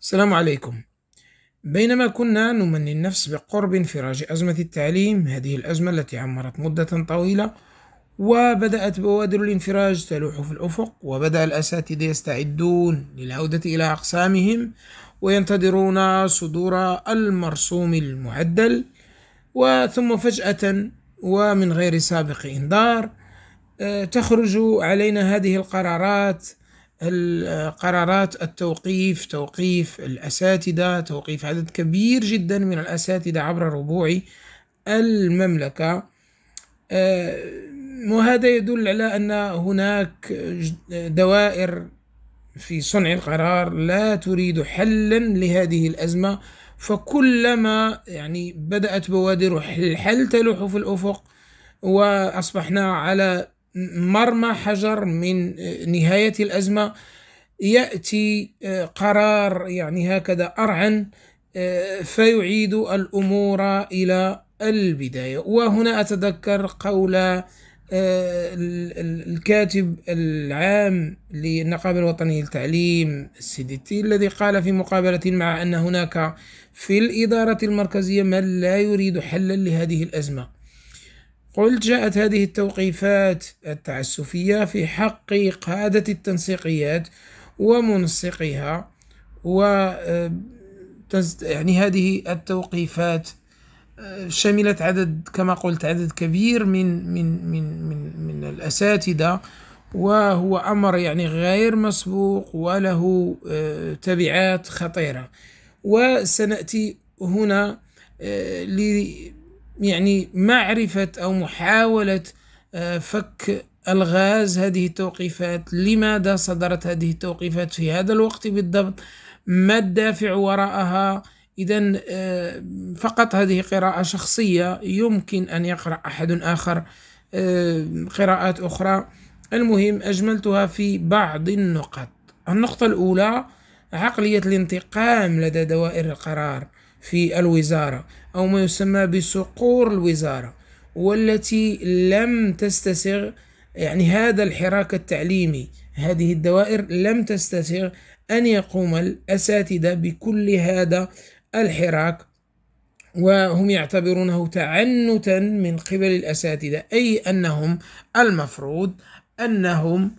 السلام عليكم بينما كنا نمني النفس بقرب انفراج أزمة التعليم هذه الأزمة التي عمرت مدة طويلة وبدأت بوادر الانفراج تلوح في الأفق وبدأ الأساتذة يستعدون للعودة إلى أقسامهم وينتظرون صدور المرسوم المعدل وثم فجأة ومن غير سابق إنذار آه، تخرج علينا هذه القرارات قرارات التوقيف توقيف الأساتذة توقيف عدد كبير جدا من الأساتذة عبر ربوع المملكة آه، وهذا يدل على أن هناك دوائر في صنع القرار لا تريد حلا لهذه الأزمة فكلما يعني بدأت بوادر الحل تلوح في الأفق وأصبحنا على مرمى حجر من آه، نهاية الأزمة يأتي آه، قرار يعني هكذا أرعن آه، فيعيد الأمور إلى البداية وهنا أتذكر قول الكاتب العام للنقابة الوطنية للتعليم السيدتي الذي قال في مقابلة مع أن هناك في الإدارة المركزية من لا يريد حلا لهذه الأزمة قلت جاءت هذه التوقيفات التعسفية في حق قادة التنسيقيات ومنسقها و آه، يعني هذه التوقيفات آه، شملت عدد كما قلت عدد كبير من من من من من الاساتذه وهو امر يعني غير مسبوق وله آه، تبعات خطيره وسناتي هنا يعني معرفة أو محاولة آه، فك الغاز هذه التوقيفات لماذا صدرت هذه التوقيفات في هذا الوقت بالضبط ما الدافع وراءها إذا آه، فقط هذه قراءة شخصية يمكن أن يقرأ أحد آخر آه، قراءات أخرى المهم أجملتها في بعض النقط النقطة الأولى عقلية الانتقام لدى دوائر القرار في الوزارة أو ما يسمى بصقور الوزارة والتي لم تستسغ يعني هذا الحراك التعليمي هذه الدوائر لم تستسغ أن يقوم الأساتذة بكل هذا الحراك وهم يعتبرونه تعنتا من قبل الأساتذة أي أنهم المفروض أنهم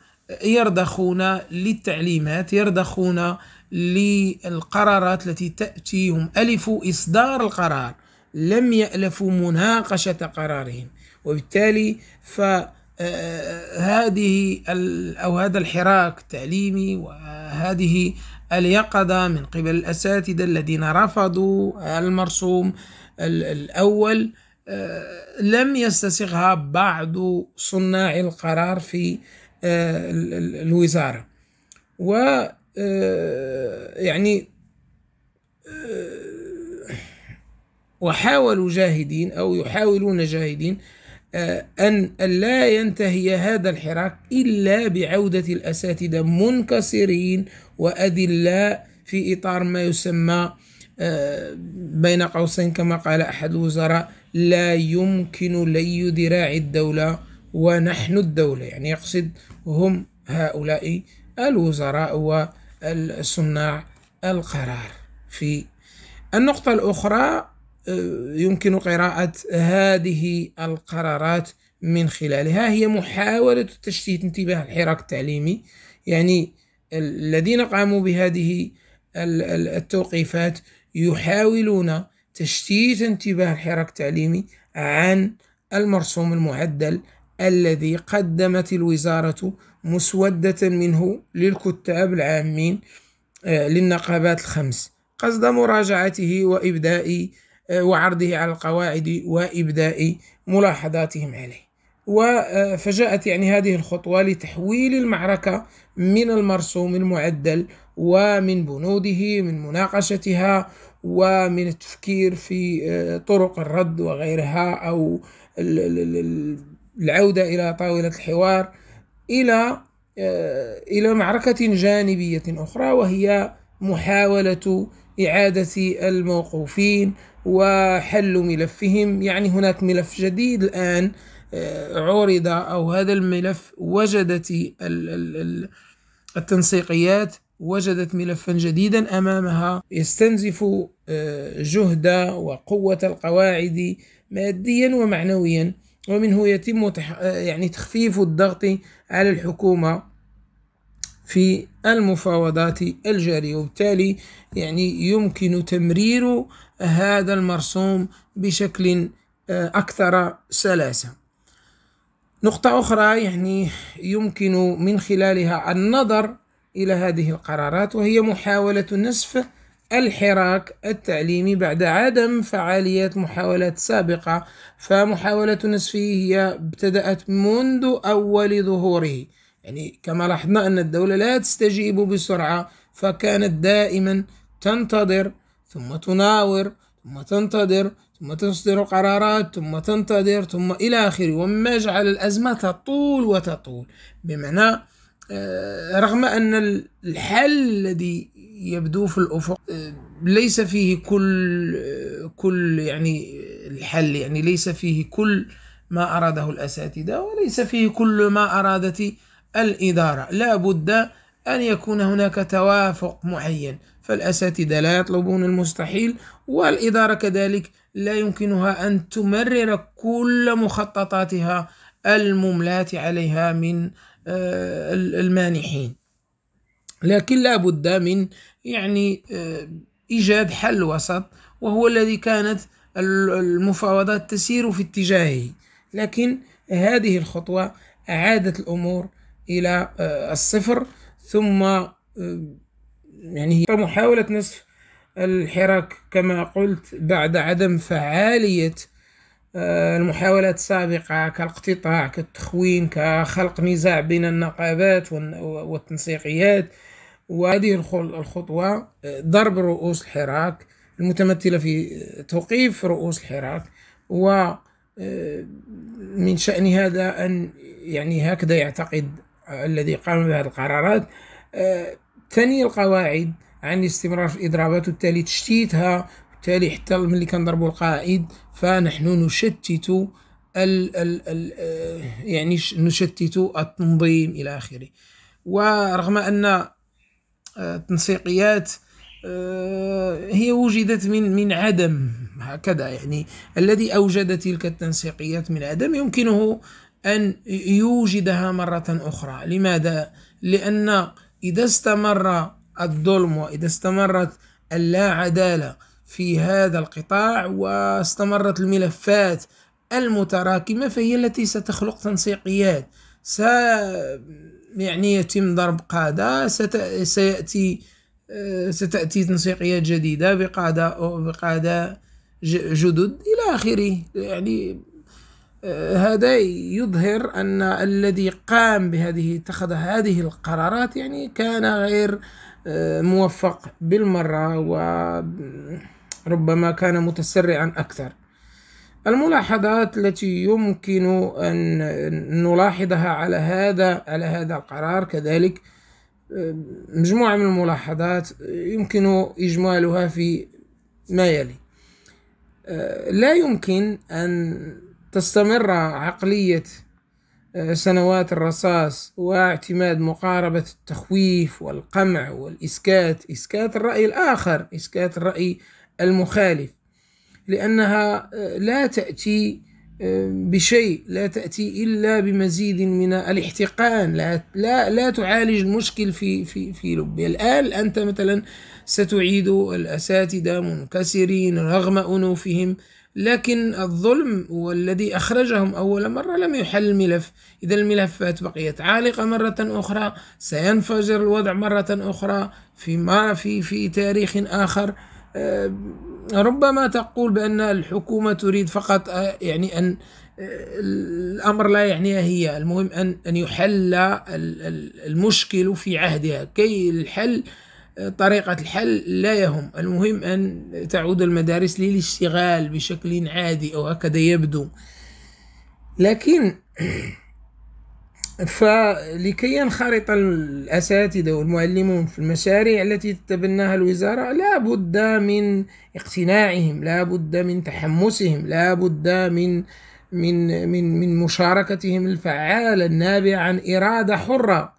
يرضخون للتعليمات يرضخون للقرارات التي تأتي هم ألفوا إصدار القرار لم يألفوا مناقشة قرارهم وبالتالي ف آه، آه، هذه أو هذا الحراك التعليمي وهذه اليقظة من قبل الأساتذة الذين رفضوا المرسوم الأول آه، لم يستسغها بعض صناع القرار في الوزارة و آه، يعني آه، وحاولوا جاهدين أو يحاولون جاهدين آه، أن لا ينتهي هذا الحراك إلا بعودة الأساتذة منكسرين وأذلاء في إطار ما يسمى بين قوسين كما قال أحد الوزراء لا يمكن لي ذراع الدولة ونحن الدولة يعني يقصد هم هؤلاء الوزراء و الصناع القرار في النقطة الأخرى آه، يمكن قراءة هذه القرارات من خلالها هي محاولة تشتيت انتباه الحراك التعليمي يعني الذين قاموا بهذه التوقيفات يحاولون تشتيت انتباه الحراك التعليمي عن المرسوم المعدل الذي قدمت الوزارة مسودة منه للكتاب العامين آه، للنقابات الخمس قصد مراجعته وإبداء آه، وعرضه على القواعد وإبداء ملاحظاتهم عليه آه، فجاءت يعني هذه الخطوة لتحويل المعركة من المرسوم المعدل ومن بنوده من مناقشتها ومن التفكير في طرق الرد وغيرها أو العودة إلى طاولة الحوار إلى آه، إلى معركة جانبية أخرى وهي محاولة إعادة الموقوفين وحل ملفهم يعني هناك ملف جديد الآن آه، عرض أو هذا الملف وجدت التنسيقيات وجدت ملفا جديدا امامها يستنزف آه، جهد وقوه القواعد ماديا ومعنويا ومنه يتم يعني تخفيف الضغط على الحكومة في المفاوضات الجارية وبالتالي يعني يمكن تمرير هذا المرسوم بشكل آه، أكثر سلاسة نقطة أخرى يعني يمكن من خلالها النظر إلى هذه القرارات وهي محاولة نسف الحراك التعليمي بعد عدم فعالية محاولات سابقة فمحاولة نسفه هي ابتدأت منذ أول ظهوره يعني كما لاحظنا أن الدولة لا تستجيب بسرعة فكانت دائما تنتظر ثم تناور ثم تنتظر ثم تصدر قرارات ثم تنتظر ثم إلى آخره ومما جعل الأزمة تطول وتطول بمعنى آه، رغم أن الحل الذي يبدو في الافق آه، ليس فيه كل آه، كل يعني الحل يعني ليس فيه كل ما اراده الاساتذه وليس فيه كل ما ارادت الاداره لا بد ان يكون هناك توافق معين فالاساتذه لا يطلبون المستحيل والاداره كذلك لا يمكنها ان تمرر كل مخططاتها المملاه عليها من آه، المانحين لكن لا بد من يعني آه، إيجاد حل وسط وهو الذي كانت المفاوضات تسير في اتجاهه لكن هذه الخطوة أعادت الأمور إلى آه، الصفر ثم آه، يعني محاولة نصف الحراك كما قلت بعد عدم فعالية المحاولات السابقة كالاقتطاع كالتخوين كخلق نزاع بين النقابات والتنسيقيات وهذه الخطوة ضرب رؤوس الحراك المتمثلة في توقيف رؤوس الحراك و آه، من شأن هذا أن يعني هكذا يعتقد الذي قام بهذه القرارات ثاني آه، القواعد عن الاستمرار في الإضرابات وبالتالي تشتيتها وبالتالي حتى ملي كنضربوا القائد فنحن نشتت ال ال ال آه، يعني نشتت التنظيم إلى آخره ورغم أن آه، تنسيقيات آه، هي وجدت من من عدم هكذا يعني الذي اوجد تلك التنسيقيات من عدم يمكنه ان يوجدها مره اخرى لماذا لان اذا استمر الظلم واذا استمرت اللا عداله في هذا القطاع واستمرت الملفات المتراكمه فهي التي ستخلق تنسيقيات يعني يتم ضرب قادة ست... سيأتي آه، ستأتي تنسيقيات جديدة بقادة أو جدد إلى آخره يعني آه، هذا يظهر أن الذي قام بهذه اتخذ هذه القرارات يعني كان غير آه، موفق بالمرة وربما كان متسرعا أكثر الملاحظات التي يمكن أن نلاحظها على هذا على هذا القرار كذلك مجموعة من الملاحظات يمكن إجمالها في ما يلي لا يمكن أن تستمر عقلية آه، سنوات الرصاص واعتماد مقاربة التخويف والقمع والإسكات إسكات الرأي الآخر إسكات الرأي المخالف لأنها آه، لا تأتي بشيء لا تأتي إلا بمزيد من الاحتقان لا, لا, لا تعالج المشكل في, في, في لبي الآن أنت مثلا ستعيد الأساتذة منكسرين رغم أنوفهم لكن الظلم والذي أخرجهم أول مرة لم يحل الملف إذا الملفات بقيت عالقة مرة أخرى سينفجر الوضع مرة أخرى في, ما في, في تاريخ آخر ربما تقول بأن الحكومة تريد فقط آه، يعني أن آه، الأمر لا يعنيها هي المهم أن أن يحل المشكل في عهدها كي الحل آه، طريقة الحل لا يهم المهم أن تعود المدارس للاشتغال بشكل عادي أو هكذا يبدو لكن فلكي ينخرط الأساتذة والمعلمون في المشاريع التي تتبناها الوزارة لا بد من اقتناعهم لا بد من تحمسهم لا بد من من من من مشاركتهم الفعالة النابعة عن إرادة حرة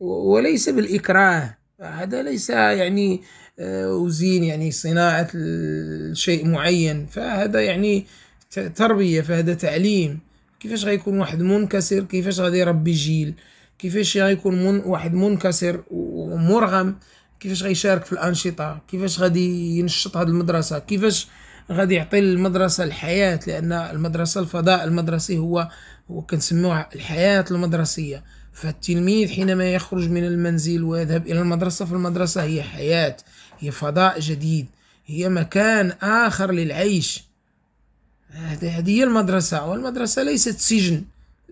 وليس بالإكراه هذا ليس يعني وزين آه، يعني صناعة شيء معين فهذا يعني تربية فهذا تعليم كيفاش غيكون واحد منكسر كيفاش غادي يربي جيل كيفاش غيكون من واحد منكسر ومرغم كيفاش غيشارك في الانشطه كيفاش غادي ينشط هذه المدرسه كيفاش غادي يعطي للمدرسه الحياه لان المدرسه الفضاء المدرسي هو وكنسموها الحياه المدرسيه فالتلميذ حينما يخرج من المنزل ويذهب الى المدرسه فالمدرسه هي حياه هي فضاء جديد هي مكان اخر للعيش هذه هي المدرسة والمدرسة ليست سجن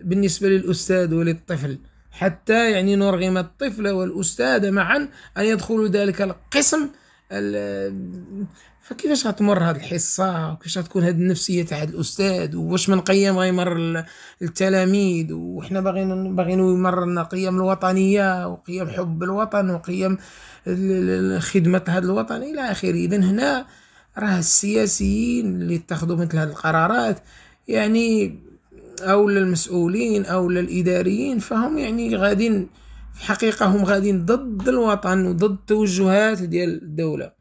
بالنسبة للأستاذ وللطفل حتى يعني نرغم الطفل والأستاذ معا أن يدخلوا ذلك القسم فكيفاش غتمر هاد الحصة وكيفاش غتكون هاد النفسية تاع هاد الأستاذ واش من قيم غيمر التلاميذ وحنا باغيين باغيين يمر لنا قيم الوطنية وقيم حب الوطن وقيم خدمة هاد الوطن إلى آخره إذا هنا راه السياسيين اللي اتخذوا مثل هذه القرارات يعني او للمسؤولين او للاداريين فهم يعني غادين في الحقيقه هم غادين ضد الوطن وضد التوجهات ديال الدوله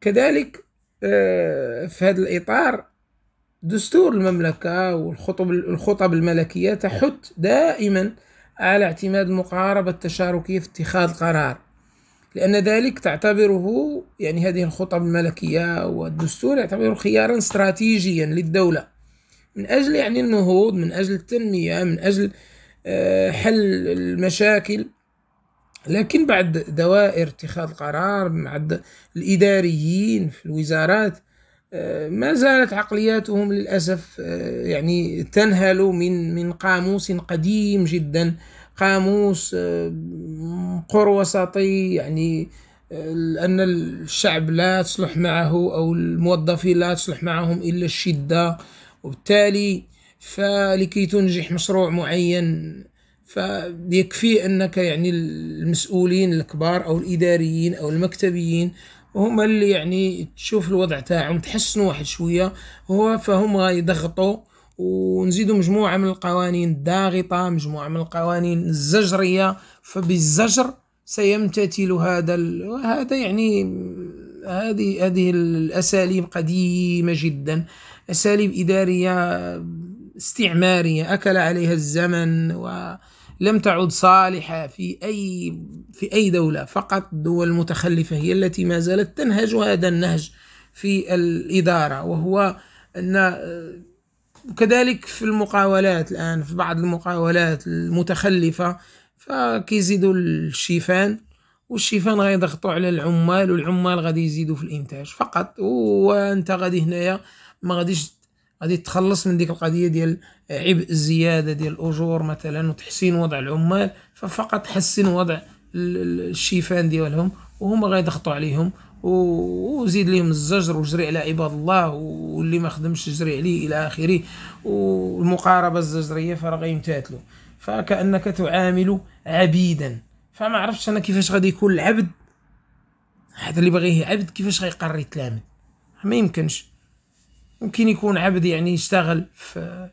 كذلك آه، في هذا الاطار دستور المملكه والخطب الخطب الملكيه تحث دائما على اعتماد المقاربه التشاركيه في اتخاذ القرار لأن ذلك تعتبره يعني هذه الخطب الملكية والدستور يعتبره خيارا استراتيجيا للدولة من أجل يعني النهوض من أجل التنمية من أجل آه، حل المشاكل لكن بعد دوائر اتخاذ القرار بعد الإداريين في الوزارات آه، ما زالت عقلياتهم للأسف آه، يعني تنهل من من قاموس قديم جدا قاموس قر وسطي يعني آه، أن الشعب لا تصلح معه أو الموظفين لا تصلح معهم إلا الشدة وبالتالي فلكي تنجح مشروع معين فيكفي أنك يعني المسؤولين الكبار أو الإداريين أو المكتبيين هما اللي يعني تشوف الوضع تاعهم تحسنوا واحد شوية هو فهم يضغطوا ونزيدوا مجموعة من القوانين الضاغطة مجموعة من القوانين الزجرية فبالزجر سيمتثل هذا هذا يعني هذه هذه الاساليب قديمه جدا اساليب اداريه استعماريه اكل عليها الزمن ولم تعد صالحه في اي في اي دوله فقط دول المتخلفه هي التي ما زالت تنهج هذا النهج في الاداره وهو ان آه، كذلك في المقاولات الان في بعض المقاولات المتخلفه فكيزيدوا الشيفان والشيفان غيضغطوا على العمال والعمال غادي يزيدوا في الانتاج فقط وانت غادي هنايا ما غاديش غادي تخلص من ديك القضيه ديال عبء الزياده ديال الاجور مثلا وتحسين وضع العمال ففقط حسن وضع الشيفان ديالهم وهما غيضغطوا عليهم وزيد لهم الزجر وجري على عباد الله واللي ما خدمش جري عليه الى اخره والمقاربه الزجريه فراه غيمتاتلو فكانك تعامل عبيدا فما عرفتش انا كيفاش غادي يكون العبد هذا اللي باغيه عبد كيفاش غيقرر يتلامذ ما يمكنش ممكن يكون عبد يعني يشتغل في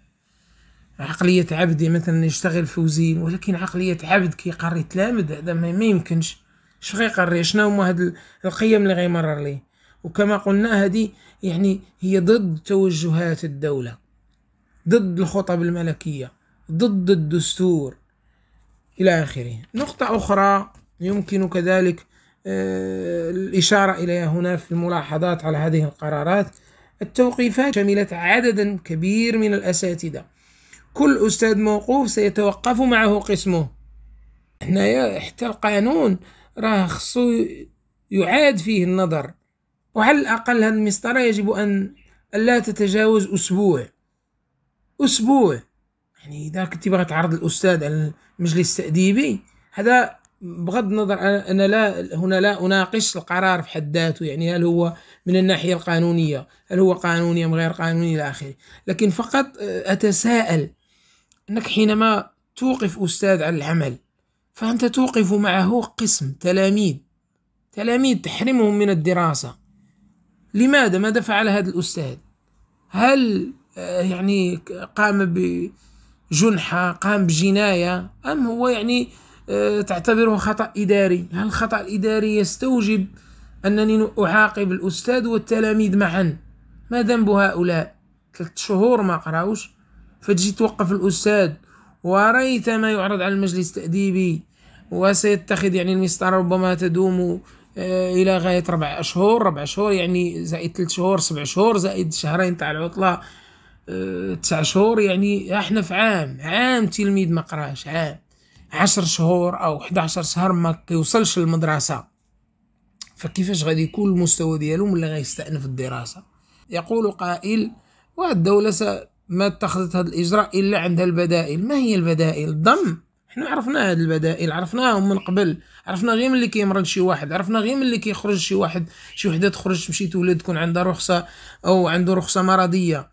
عقلية عبد مثلا يشتغل في وزين ولكن عقلية عبد كيقرر يتلامذ هذا ما يمكنش اش غيقري شنو هما هاد القيم اللي غيمرر ليه وكما قلنا هذه يعني هي ضد توجهات الدولة ضد الخطب الملكية ضد الدستور إلى آخره نقطة أخرى يمكن كذلك آه، الإشارة إليها هنا في الملاحظات على هذه القرارات التوقيفات شملت عددا كبير من الأساتذة كل أستاذ موقوف سيتوقف معه قسمه هنا حتى القانون راه خصو يعاد فيه النظر وعلى الأقل هذه المسطرة يجب أن لا تتجاوز أسبوع أسبوع يعني اذا كنت باغي تعرض الاستاذ على المجلس التاديبي هذا بغض النظر انا لا هنا لا اناقش القرار في حد ذاته يعني هل هو من الناحيه القانونيه هل هو قانوني ام غير قانوني الى اخره لكن فقط آه، اتساءل انك حينما توقف استاذ على العمل فانت توقف معه قسم تلاميذ تلاميذ تحرمهم من الدراسه لماذا ماذا فعل هذا الاستاذ هل آه، يعني قام ب جنحه قام بجناية أم هو يعني آه، تعتبره خطأ إداري هل الخطأ الإداري يستوجب أنني أعاقب الأستاذ والتلاميذ معا ما ذنب هؤلاء ثلاث شهور ما قراوش فتجي توقف الأستاذ وريت ما يعرض على المجلس التأديبي وسيتخذ يعني المسطرة ربما تدوم آه، إلى غاية ربع أشهر ربع شهور يعني زائد ثلاث شهور سبع شهور زائد شهرين تاع العطلة آه، تسع شهور يعني احنا في عام عام تلميذ ما قراش عام عشر شهور او 11 شهر ما كيوصلش للمدرسه فكيفاش غادي يكون المستوى ديالو ملي غيستأنف الدراسه يقول قائل والدوله ما اتخذت هذا الاجراء الا عندها البدائل ما هي البدائل الضم حنا عرفنا هاد البدائل عرفناهم من قبل عرفنا غير ملي كيمرض شي واحد عرفنا غير ملي كيخرج شي واحد شي وحده تخرج تمشي تولد تكون عندها رخصه او عنده رخصه مرضيه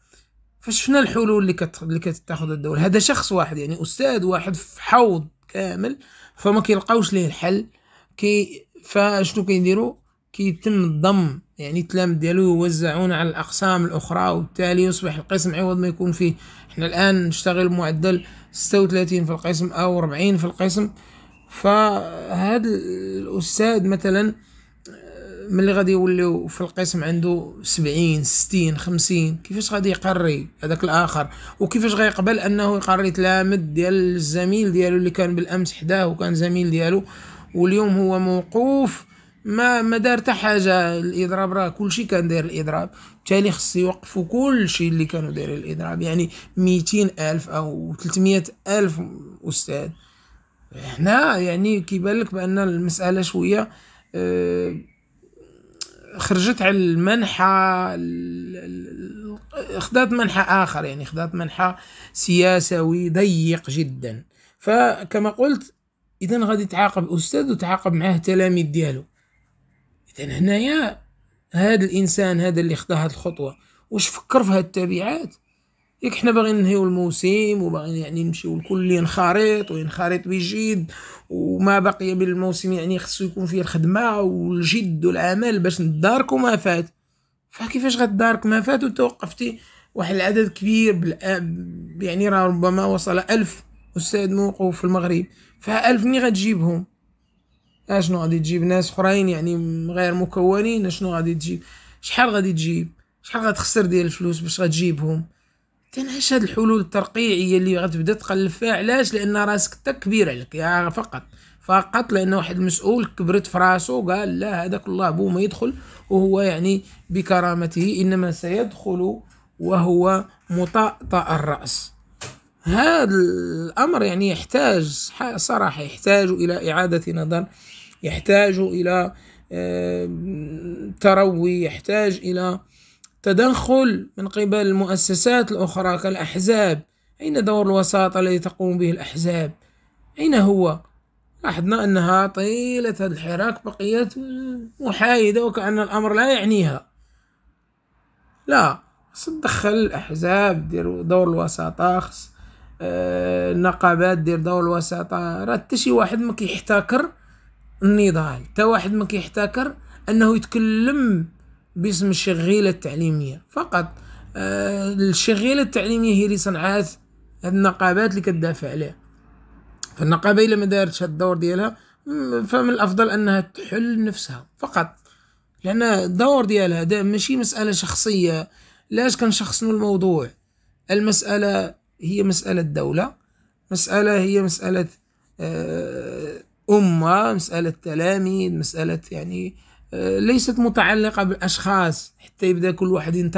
فشفنا الحلول اللي كت... اللي كتاخذ الدوله هذا شخص واحد يعني استاذ واحد في حوض كامل فما كيلقاوش ليه الحل كي فشنو كيديروا كيتم الضم يعني التلام ديالو يوزعون على الاقسام الاخرى وبالتالي يصبح القسم عوض ما يكون فيه احنا الان نشتغل معدل 36 في القسم او 40 في القسم فهذا الاستاذ مثلا ملي غادي يوليو في القسم عنده سبعين ستين خمسين كيفاش غادي يقري هذاك الاخر وكيفاش غيقبل انه يقري تلامد ديال الزميل ديالو اللي كان بالامس حداه وكان زميل ديالو واليوم هو موقوف ما ما دار حتى حاجه الاضراب راه كلشي كان داير الاضراب بالتالي خص يوقفوا كلشي اللي كانوا دايرين الاضراب يعني ميتين الف او 300 الف استاذ هنا يعني كيبان لك بان المساله شويه أه خرجت على المنحى خدات منحى اخر يعني خدات منحى سياسوي ضيق جدا فكما قلت اذا غادي تعاقب استاذ وتعاقب معاه التلاميذ ديالو اذا هنايا هذا الانسان هذا اللي خدا هاد الخطوه واش فكر في هاد التبعات ياك حنا باغيين ننهيو الموسم وباغيين يعني نمشيو الكل ينخرط وينخرط بجد وما بقي من الموسم يعني خصو يكون فيه الخدمه والجد والعمل باش نداركو ما فات فكيفاش غدارك ما فات وتوقفتي وقفتي واحد العدد كبير بالأب يعني راه ربما وصل ألف استاذ موقوف في المغرب فألف مني غتجيبهم اشنو غادي تجيب ناس اخرين يعني غير مكونين اشنو غادي تجيب شحال غادي تجيب شحال غتخسر ديال الفلوس باش غتجيبهم كنعيش هاد الحلول الترقيعيه اللي غتبدا تقلب فيها علاش لان راسك حتى كبير عليك يعني فقط فقط لان واحد المسؤول كبرت في راسو قال لا هذاك الله بو ما يدخل وهو يعني بكرامته انما سيدخل وهو مطأطأ الراس هذا الامر يعني يحتاج صراحه يحتاج الى اعاده نظر يحتاج الى آه، تروي يحتاج الى تدخل من قبل المؤسسات الأخرى كالأحزاب أين دور الوساطة الذي تقوم به الأحزاب أين هو لاحظنا أنها طيلة الحراك بقيت محايدة وكأن الأمر لا يعنيها لا خص تدخل الأحزاب دير دور الوساطة آه، خص النقابات دير دور الوساطة راه شي واحد ما كيحتكر النضال حتى واحد ما كيحتكر أنه يتكلم باسم الشغيلة التعليمية فقط آه، الشغيلة التعليمية هي اللي صنعات النقابات اللي كتدافع عليها فالنقابة إلا ما دارتش الدور ديالها فمن الأفضل أنها تحل نفسها فقط لأن الدور ديالها ده ماشي مسألة شخصية لاش كنشخصنوا الموضوع المسألة هي مسألة دولة مسألة هي مسألة آه، أمة مسألة تلاميذ مسألة يعني آه، ليست متعلقة بالأشخاص حتى يبدأ كل واحد ينتقد